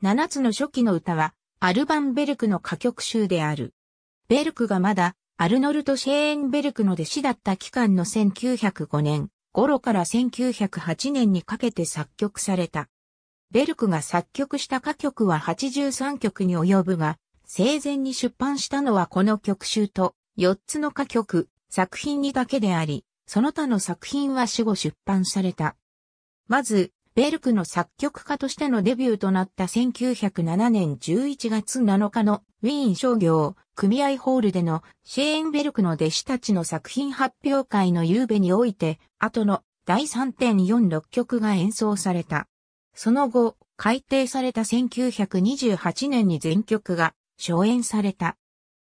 7つの初期の歌は、アルバンベルクの歌曲集である。ベルクがまだ、アルノルト・シェーンベルクの弟子だった期間の1905年頃から1908年にかけて作曲された。ベルクが作曲した歌曲は83曲に及ぶが、生前に出版したのはこの曲集と4つの歌曲、作品にだけであり、その他の作品は死後出版された。まず、ベルクの作曲家としてのデビューとなった1907年11月7日のウィーン商業組合ホールでのシェーンベルクの弟子たちの作品発表会の夕べにおいて、後の第3.46曲が演奏された。その後、改訂された1928年に全曲が初演された。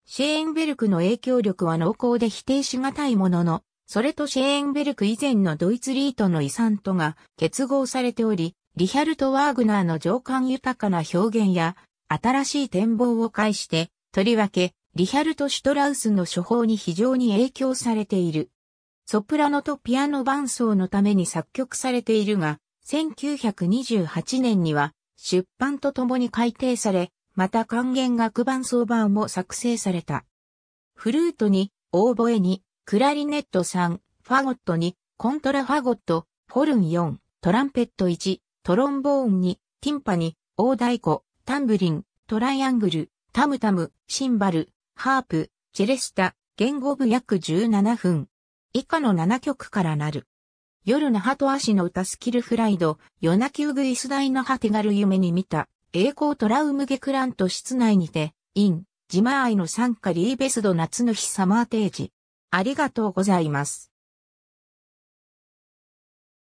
シェーンベルクの影響力は濃厚で否定し難いものの、それとシェーンベルク以前のドイツリートの遺産とが結合されており、リヒャルト・ワーグナーの情感豊かな表現や、新しい展望を介して、とりわけ、リヒャルト・シュトラウスの処方に非常に影響されている。ソプラノとピアノ伴奏のために作曲されているが、1928年には出版とともに改訂され、また還元楽伴奏版も作成された。フルートに、オーボエに、クラリネット3、ファゴット2、コントラファゴット、ホルン4、トランペット1、トロンボーン2、ティンパニ、大太鼓、タンブリン、トライアングル、タムタム、シンバル、ハープ、チェレスタ、言語部約17分。以下の7曲からなる。夜の鳩と足の歌スキルフライド、夜泣きうぐいす大果てがる夢に見た、栄光トラウムゲクラント室内にて、イン、ジマアイの参加リーベスド夏の日サマーテージ。ありがとうございます。